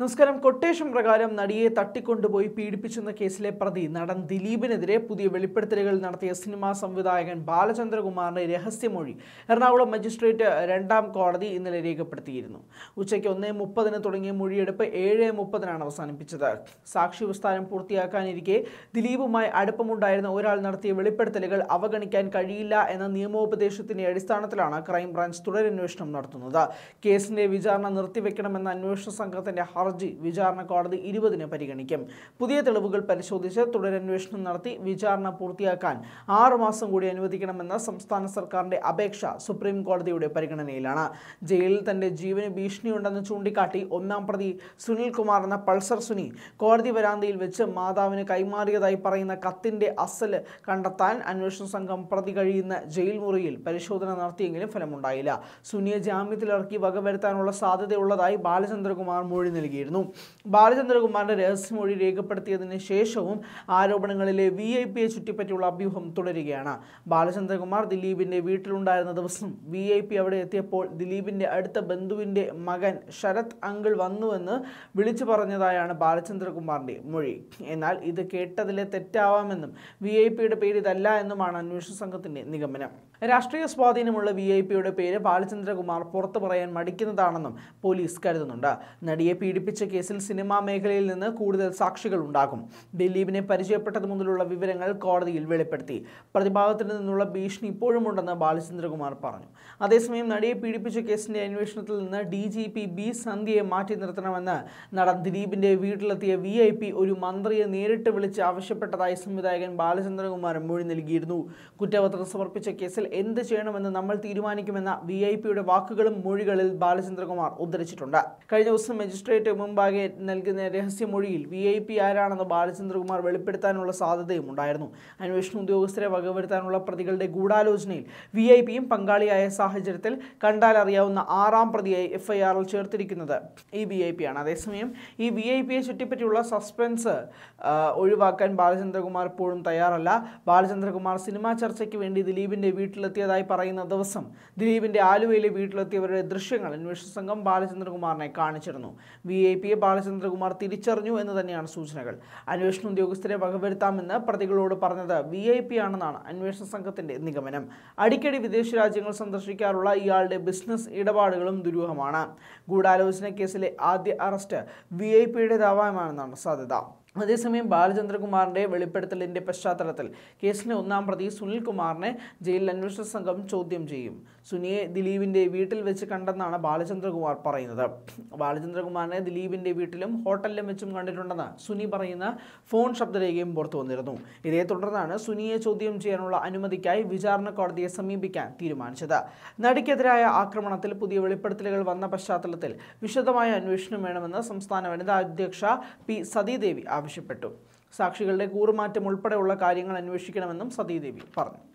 നമസ്കാരം കൊട്ടേഷൻ പ്രകാരം നടിയെ തട്ടിക്കൊണ്ടുപോയി പീഡിപ്പിച്ചെന്ന കേസിലെ പ്രതി നടൻ ദിലീപിനെതിരെ പുതിയ വെളിപ്പെടുത്തലുകൾ നടത്തിയ സിനിമാ സംവിധായകൻ ബാലചന്ദ്രകുമാറിന്റെ രഹസ്യമൊഴി എറണാകുളം മജിസ്ട്രേറ്റ് രണ്ടാം കോടതി ഇന്നലെ രേഖപ്പെടുത്തിയിരുന്നു ഉച്ചയ്ക്ക് ഒന്നേ മുപ്പതിന് തുടങ്ങിയ മൊഴിയെടുപ്പ് ഏഴ് മുപ്പതിനാണ് അവസാനിപ്പിച്ചത് സാക്ഷി വിസ്താരം പൂർത്തിയാക്കാനിരിക്കെ ദിലീപുമായി അടുപ്പമുണ്ടായിരുന്ന ഒരാൾ നടത്തിയ വെളിപ്പെടുത്തലുകൾ അവഗണിക്കാൻ കഴിയില്ല എന്ന നിയമോപദേശത്തിന്റെ അടിസ്ഥാനത്തിലാണ് ക്രൈംബ്രാഞ്ച് തുടരന്വേഷണം നടത്തുന്നത് കേസിന്റെ വിചാരണ നിർത്തിവെക്കണമെന്ന അന്വേഷണ സംഘത്തിന്റെ ഹർജി ഹർജി വിചാരണ കോടതി ഇരുപതിന് പരിഗണിക്കും പുതിയ തെളിവുകൾ പരിശോധിച്ച് തുടരന്വേഷണം നടത്തി വിചാരണ പൂർത്തിയാക്കാൻ ആറുമാസം കൂടി അനുവദിക്കണമെന്ന സംസ്ഥാന സർക്കാരിന്റെ അപേക്ഷ സുപ്രീം കോടതിയുടെ പരിഗണനയിലാണ് ജയിലിൽ തന്റെ ജീവന് ഭീഷണിയുണ്ടെന്ന് ചൂണ്ടിക്കാട്ടി ഒന്നാം പ്രതി സുനിൽ കുമാർ എന്ന പൾസർ സുനി കോടതി വരാന്തയിൽ വെച്ച് മാതാവിന് കൈമാറിയതായി പറയുന്ന കത്തിന്റെ അസൽ കണ്ടെത്താൻ അന്വേഷണ സംഘം പ്രതി കഴിയുന്ന ജയിൽ മുറിയിൽ പരിശോധന നടത്തിയെങ്കിലും ഫലമുണ്ടായില്ല സുനിയെ ജാമ്യത്തിലിറക്കി വകവരുത്താനുള്ള സാധ്യതയുള്ളതായി ബാലചന്ദ്രകുമാർ മൊഴി നൽകി നടത്തിയിരുന്നു ബാലചന്ദ്രകുമാറിന്റെ രഹസ്യമൊഴി രേഖപ്പെടുത്തിയതിന് ശേഷവും ആരോപണങ്ങളിലെ വി ഐ പിയെ ചുറ്റിപ്പറ്റിയുള്ള അഭ്യൂഹം തുടരുകയാണ് ബാലചന്ദ്രകുമാർ ദിലീപിന്റെ വീട്ടിലുണ്ടായിരുന്ന ദിവസം വി ഐ പി അവിടെ എത്തിയപ്പോൾ ദിലീപിന്റെ അടുത്ത ബന്ധുവിന്റെ മകൻ ശരത് അങ്കിൾ വന്നുവെന്ന് വിളിച്ചു പറഞ്ഞതായാണ് ബാലചന്ദ്രകുമാറിന്റെ മൊഴി എന്നാൽ ഇത് കേട്ടതിലെ തെറ്റാവാമെന്നും വി ഐ പിയുടെ പേര് ഇതല്ല എന്നുമാണ് അന്വേഷണ സംഘത്തിന്റെ നിഗമനം രാഷ്ട്രീയ സ്വാധീനമുള്ള വി ഐ പിയുടെ പേര് ബാലചന്ദ്രകുമാർ പുറത്തു പറയാൻ മടിക്കുന്നതാണെന്നും പോലീസ് കരുതുന്നുണ്ട് നടിയെ പീഡിപ്പിച്ച പീഡിപ്പിച്ച കേസിൽ സിനിമാ മേഖലയിൽ നിന്ന് കൂടുതൽ സാക്ഷികൾ ഉണ്ടാകും ദിലീപിനെ പരിചയപ്പെട്ടത് മുതലുള്ള വിവരങ്ങൾ കോടതിയിൽ വെളിപ്പെടുത്തി പ്രതിഭാഗത്തിൽ നിന്നുള്ള ഭീഷണി ഇപ്പോഴും ഉണ്ടെന്ന് ബാലചന്ദ്രകുമാർ പറഞ്ഞു അതേസമയം നടിയെ പീഡിപ്പിച്ച കേസിന്റെ അന്വേഷണത്തിൽ നിന്ന് ഡി ജി പി ബി സന്ധ്യയെ മാറ്റി നിർത്തണമെന്ന് നടൻ ദിലീപിന്റെ വീട്ടിലെത്തിയ വി ഐ പി ഒരു മന്ത്രിയെ നേരിട്ട് വിളിച്ച് ആവശ്യപ്പെട്ടതായി സംവിധായകൻ ബാലചന്ദ്രകുമാർ മൊഴി നൽകിയിരുന്നു കുറ്റപത്രം സമർപ്പിച്ച കേസിൽ എന്ത് ചെയ്യണമെന്ന് നമ്മൾ തീരുമാനിക്കുമെന്ന വി ഐ പിയുടെ വാക്കുകളും മൊഴികളിൽ ബാലചന്ദ്രകുമാർ ഉദ്ധരിച്ചിട്ടുണ്ട് കഴിഞ്ഞ ദിവസം മജിസ്ട്രേറ്റ് മുമ്പാകെ നൽകുന്ന രഹസ്യമൊഴിയിൽ വി ഐ പി ആരാണെന്ന് ബാലചന്ദ്രകുമാർ വെളിപ്പെടുത്താനുള്ള സാധ്യതയും ഉണ്ടായിരുന്നു അന്വേഷണ ഉദ്യോഗസ്ഥരെ വകവരുത്താനുള്ള പ്രതികളുടെ ഗൂഢാലോചനയിൽ വി ഐ പിയും പങ്കാളിയായ സാഹചര്യത്തിൽ കണ്ടാൽ അറിയാവുന്ന ആറാം പ്രതിയായി എഫ്ഐആറിൽ ചേർത്തിരിക്കുന്നത് ഈ വി ഐ പി ആണ് അതേസമയം ഈ വി ഐ പിയെ ചുറ്റിപ്പറ്റിയുള്ള സസ്പെൻസ് ഒഴിവാക്കാൻ ബാലചന്ദ്രകുമാർ ഇപ്പോഴും തയ്യാറല്ല ബാലചന്ദ്രകുമാർ സിനിമാ ചർച്ചയ്ക്ക് വേണ്ടി ദിലീപിൻ്റെ വീട്ടിലെത്തിയതായി പറയുന്ന ദിവസം ദിലീപിൻ്റെ ആലുവയിലെ വീട്ടിലെത്തിയവരുടെ ദൃശ്യങ്ങൾ അന്വേഷണ സംഘം ബാലചന്ദ്രകുമാറിനെ കാണിച്ചിരുന്നു വി ഡി ഐ പിയെ ബാലചന്ദ്രകുമാർ തിരിച്ചറിഞ്ഞു എന്ന് തന്നെയാണ് സൂചനകൾ അന്വേഷണ ഉദ്യോഗസ്ഥരെ വകവരുത്താമെന്ന് പ്രതികളോട് പറഞ്ഞത് വി ഐ പി ആണെന്നാണ് അന്വേഷണ സംഘത്തിന്റെ നിഗമനം അടിക്കടി വിദേശ രാജ്യങ്ങൾ സന്ദർശിക്കാറുള്ള ഇയാളുടെ ബിസിനസ് ഇടപാടുകളും ദുരൂഹമാണ് ഗൂഢാലോചന കേസിലെ ആദ്യ അറസ്റ്റ് വി ഐ പിയുടെ ദാവാമാണെന്നാണ് സാധ്യത അതേസമയം ബാലചന്ദ്രകുമാറിൻ്റെ വെളിപ്പെടുത്തലിൻ്റെ പശ്ചാത്തലത്തിൽ കേസിലെ ഒന്നാം പ്രതി സുനിൽ കുമാറിനെ ജയിലിൽ അന്വേഷണ സംഘം ചോദ്യം ചെയ്യും സുനിയെ ദിലീപിൻ്റെ വീട്ടിൽ വെച്ച് കണ്ടെന്നാണ് ബാലചന്ദ്രകുമാർ പറയുന്നത് ബാലചന്ദ്രകുമാറിനെ ദിലീപിൻ്റെ വീട്ടിലും ഹോട്ടലിലും വെച്ചും കണ്ടിട്ടുണ്ടെന്ന് സുനി പറയുന്ന ഫോൺ ശബ്ദരേഖയും പുറത്തു വന്നിരുന്നു ഇതേ തുടർന്നാണ് സുനിയെ ചോദ്യം ചെയ്യാനുള്ള അനുമതിക്കായി വിചാരണ കോടതിയെ സമീപിക്കാൻ തീരുമാനിച്ചത് നടിക്കെതിരായ ആക്രമണത്തിൽ പുതിയ വെളിപ്പെടുത്തലുകൾ വന്ന പശ്ചാത്തലത്തിൽ വിശദമായ അന്വേഷണം വേണമെന്ന് സംസ്ഥാന വനിതാ അധ്യക്ഷ പി സതീദേവി ആവശ്യപ്പെട്ടു സാക്ഷികളുടെ കൂറുമാറ്റം ഉൾപ്പെടെയുള്ള കാര്യങ്ങൾ അന്വേഷിക്കണമെന്നും സതീദേവി പറഞ്ഞു